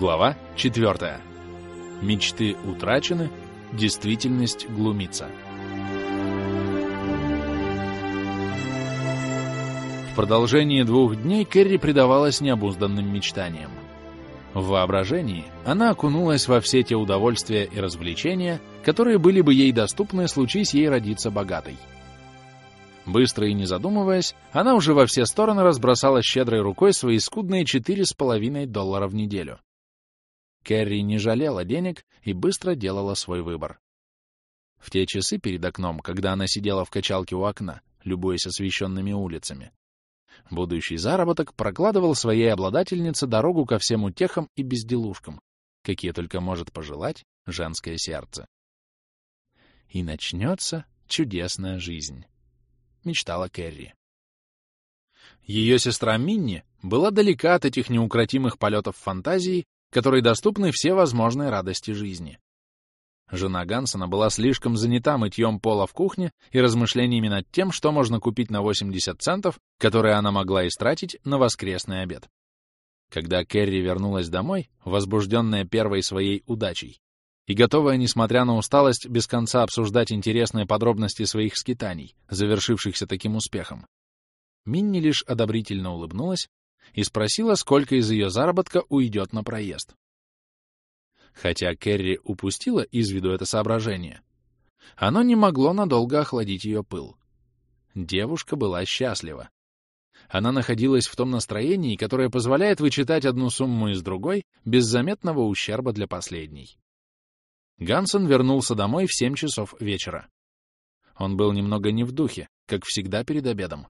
Глава 4. Мечты утрачены, действительность глумится. В продолжении двух дней Кэрри предавалась необузданным мечтаниям. В воображении она окунулась во все те удовольствия и развлечения, которые были бы ей доступны, случись ей родиться богатой. Быстро и не задумываясь, она уже во все стороны разбросала щедрой рукой свои скудные 4,5 доллара в неделю. Кэрри не жалела денег и быстро делала свой выбор. В те часы перед окном, когда она сидела в качалке у окна, любуясь освещенными улицами, будущий заработок прокладывал своей обладательнице дорогу ко всем утехам и безделушкам, какие только может пожелать женское сердце. «И начнется чудесная жизнь», — мечтала Кэрри. Ее сестра Минни была далека от этих неукротимых полетов фантазии которой доступны все возможные радости жизни. Жена Гансона была слишком занята мытьем пола в кухне и размышлениями над тем, что можно купить на 80 центов, которые она могла истратить на воскресный обед. Когда Керри вернулась домой, возбужденная первой своей удачей, и готовая, несмотря на усталость, без конца обсуждать интересные подробности своих скитаний, завершившихся таким успехом, Минни лишь одобрительно улыбнулась и спросила, сколько из ее заработка уйдет на проезд. Хотя Керри упустила из виду это соображение, оно не могло надолго охладить ее пыл. Девушка была счастлива. Она находилась в том настроении, которое позволяет вычитать одну сумму из другой без заметного ущерба для последней. Гансон вернулся домой в семь часов вечера. Он был немного не в духе, как всегда перед обедом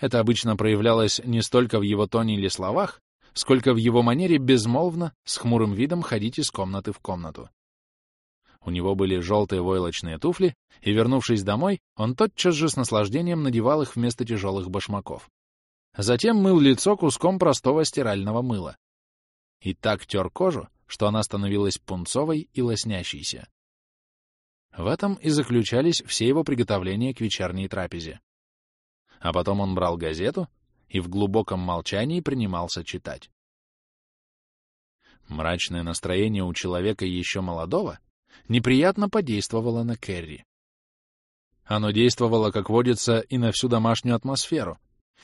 это обычно проявлялось не столько в его тоне или словах, сколько в его манере безмолвно, с хмурым видом ходить из комнаты в комнату. У него были желтые войлочные туфли, и, вернувшись домой, он тотчас же с наслаждением надевал их вместо тяжелых башмаков. Затем мыл лицо куском простого стирального мыла. И так тер кожу, что она становилась пунцовой и лоснящейся. В этом и заключались все его приготовления к вечерней трапезе. А потом он брал газету и в глубоком молчании принимался читать. Мрачное настроение у человека еще молодого неприятно подействовало на Керри. Оно действовало, как водится, и на всю домашнюю атмосферу,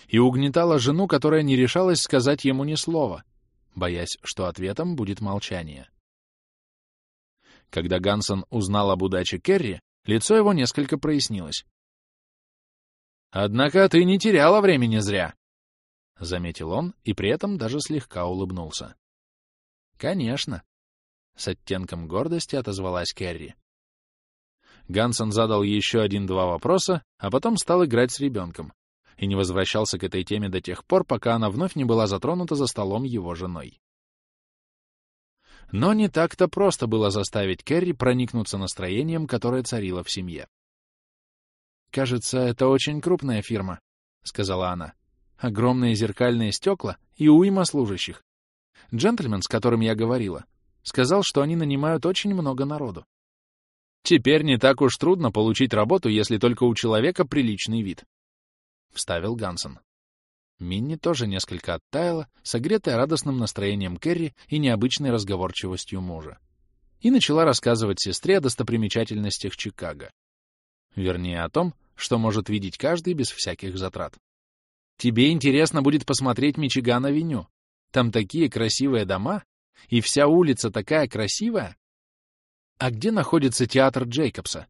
и угнетало жену, которая не решалась сказать ему ни слова, боясь, что ответом будет молчание. Когда Гансон узнал об удаче Керри, лицо его несколько прояснилось. Однако ты не теряла времени зря, — заметил он и при этом даже слегка улыбнулся. Конечно, — с оттенком гордости отозвалась Керри. Гансон задал еще один-два вопроса, а потом стал играть с ребенком и не возвращался к этой теме до тех пор, пока она вновь не была затронута за столом его женой. Но не так-то просто было заставить Керри проникнуться настроением, которое царило в семье. «Кажется, это очень крупная фирма», — сказала она. «Огромные зеркальные стекла и уйма служащих. Джентльмен, с которым я говорила, сказал, что они нанимают очень много народу. «Теперь не так уж трудно получить работу, если только у человека приличный вид», — вставил Гансон. Минни тоже несколько оттаяла, согретая радостным настроением Кэрри и необычной разговорчивостью мужа. И начала рассказывать сестре о достопримечательностях Чикаго. Вернее, о том, что может видеть каждый без всяких затрат. Тебе интересно будет посмотреть Мичиган-авеню. Там такие красивые дома, и вся улица такая красивая. А где находится театр Джейкобса?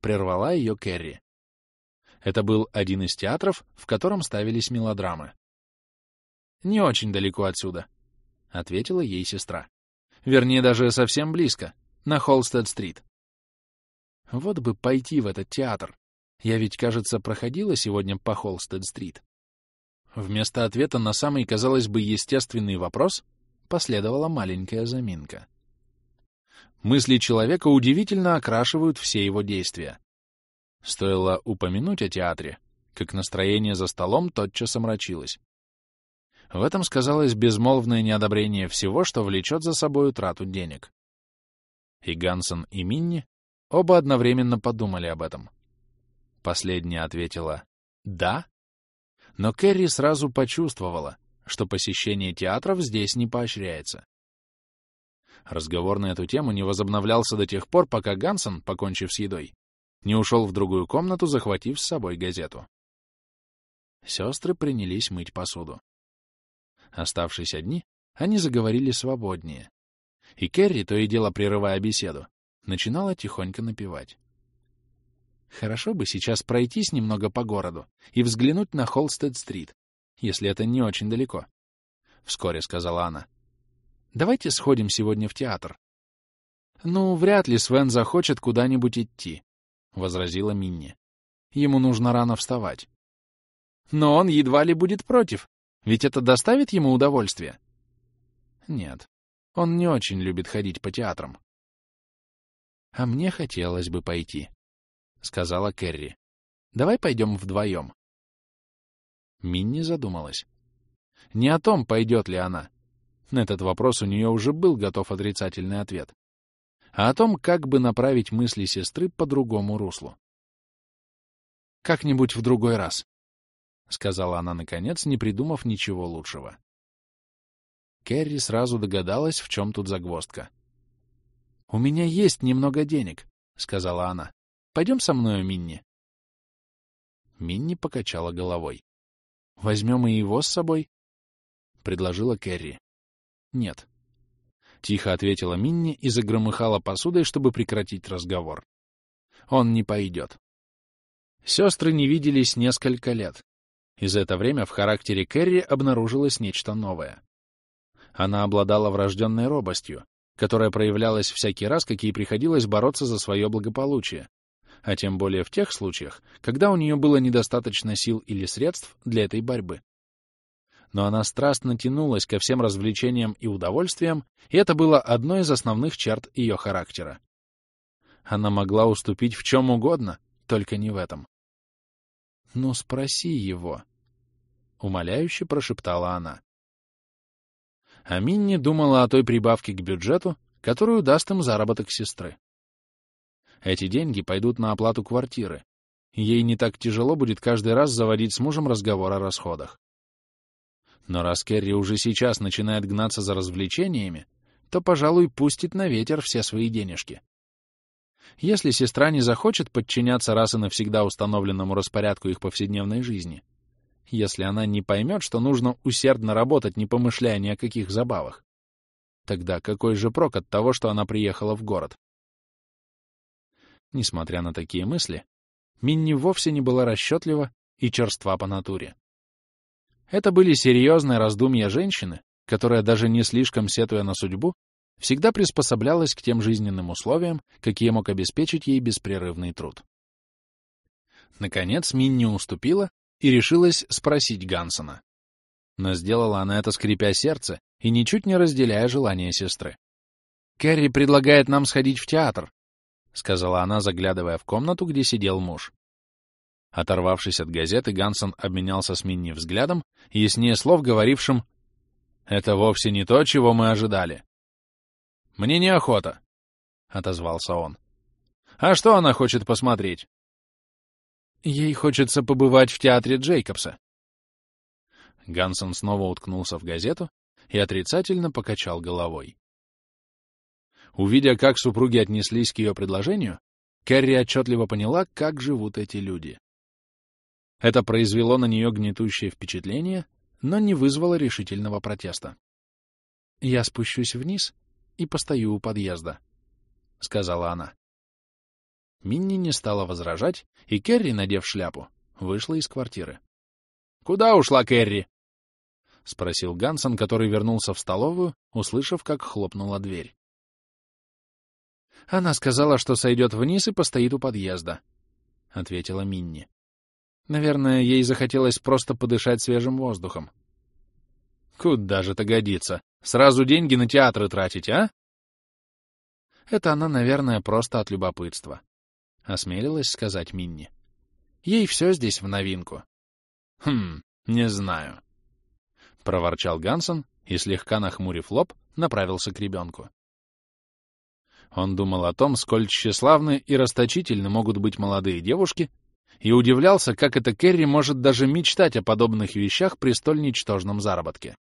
Прервала ее Кэрри. Это был один из театров, в котором ставились мелодрамы. «Не очень далеко отсюда», — ответила ей сестра. «Вернее, даже совсем близко, на Холстед-стрит. Вот бы пойти в этот театр. Я ведь, кажется, проходила сегодня по Холстед-стрит. Вместо ответа на самый, казалось бы, естественный вопрос последовала маленькая заминка. Мысли человека удивительно окрашивают все его действия. Стоило упомянуть о театре, как настроение за столом тотчас омрачилось. В этом сказалось безмолвное неодобрение всего, что влечет за собой утрату денег. И Гансен, и Минни Оба одновременно подумали об этом. Последняя ответила «Да». Но Кэрри сразу почувствовала, что посещение театров здесь не поощряется. Разговор на эту тему не возобновлялся до тех пор, пока Гансон, покончив с едой, не ушел в другую комнату, захватив с собой газету. Сестры принялись мыть посуду. Оставшись одни, они заговорили свободнее. И Керри, то и дело прерывая беседу, начинала тихонько напевать. Хорошо бы сейчас пройтись немного по городу и взглянуть на Холстед-стрит, если это не очень далеко, — вскоре сказала она. Давайте сходим сегодня в театр. Ну, вряд ли Свен захочет куда-нибудь идти, — возразила Минни. Ему нужно рано вставать. Но он едва ли будет против, ведь это доставит ему удовольствие. Нет, он не очень любит ходить по театрам а мне хотелось бы пойти», — сказала Кэрри. «Давай пойдем вдвоем». Минни задумалась. Не о том, пойдет ли она. На этот вопрос у нее уже был готов отрицательный ответ. А о том, как бы направить мысли сестры по другому руслу. «Как-нибудь в другой раз», — сказала она, наконец, не придумав ничего лучшего. Кэрри сразу догадалась, в чем тут загвоздка. «У меня есть немного денег», — сказала она. «Пойдем со мной, Минни». Минни покачала головой. «Возьмем и его с собой?» — предложила Кэрри. «Нет». Тихо ответила Минни и загромыхала посудой, чтобы прекратить разговор. «Он не пойдет». Сестры не виделись несколько лет, и за это время в характере Кэрри обнаружилось нечто новое. Она обладала врожденной робостью, которая проявлялась всякий раз, как ей приходилось бороться за свое благополучие, а тем более в тех случаях, когда у нее было недостаточно сил или средств для этой борьбы. Но она страстно тянулась ко всем развлечениям и удовольствиям, и это было одной из основных черт ее характера. Она могла уступить в чем угодно, только не в этом. «Ну, спроси его», — умоляюще прошептала она а Минни думала о той прибавке к бюджету, которую даст им заработок сестры. Эти деньги пойдут на оплату квартиры. Ей не так тяжело будет каждый раз заводить с мужем разговор о расходах. Но раз Керри уже сейчас начинает гнаться за развлечениями, то, пожалуй, пустит на ветер все свои денежки. Если сестра не захочет подчиняться раз и навсегда установленному распорядку их повседневной жизни, если она не поймет, что нужно усердно работать, не помышляя ни о каких забавах. Тогда какой же прок от того, что она приехала в город? Несмотря на такие мысли, Минни вовсе не была расчетлива и черства по натуре. Это были серьезные раздумья женщины, которая, даже не слишком сетуя на судьбу, всегда приспособлялась к тем жизненным условиям, какие мог обеспечить ей беспрерывный труд. Наконец Минни уступила и решилась спросить Гансона. Но сделала она это, скрипя сердце и ничуть не разделяя желания сестры. «Кэрри предлагает нам сходить в театр», — сказала она, заглядывая в комнату, где сидел муж. Оторвавшись от газеты, Гансон обменялся с Минни взглядом, яснее слов говорившим «Это вовсе не то, чего мы ожидали». «Мне неохота», — отозвался он. «А что она хочет посмотреть?» Ей хочется побывать в театре Джейкобса. Гансон снова уткнулся в газету и отрицательно покачал головой. Увидя, как супруги отнеслись к ее предложению, Кэрри отчетливо поняла, как живут эти люди. Это произвело на нее гнетущее впечатление, но не вызвало решительного протеста. «Я спущусь вниз и постою у подъезда», — сказала она. Минни не стала возражать, и Керри, надев шляпу, вышла из квартиры. «Куда ушла Керри?» — спросил Гансон, который вернулся в столовую, услышав, как хлопнула дверь. «Она сказала, что сойдет вниз и постоит у подъезда», — ответила Минни. «Наверное, ей захотелось просто подышать свежим воздухом». «Куда же это годится? Сразу деньги на театры тратить, а?» Это она, наверное, просто от любопытства. — осмелилась сказать Минни. «Ей все здесь в новинку». «Хм, не знаю», — проворчал Гансон и, слегка нахмурив лоб, направился к ребенку. Он думал о том, сколь тщеславны и расточительны могут быть молодые девушки, и удивлялся, как это Керри может даже мечтать о подобных вещах при столь ничтожном заработке.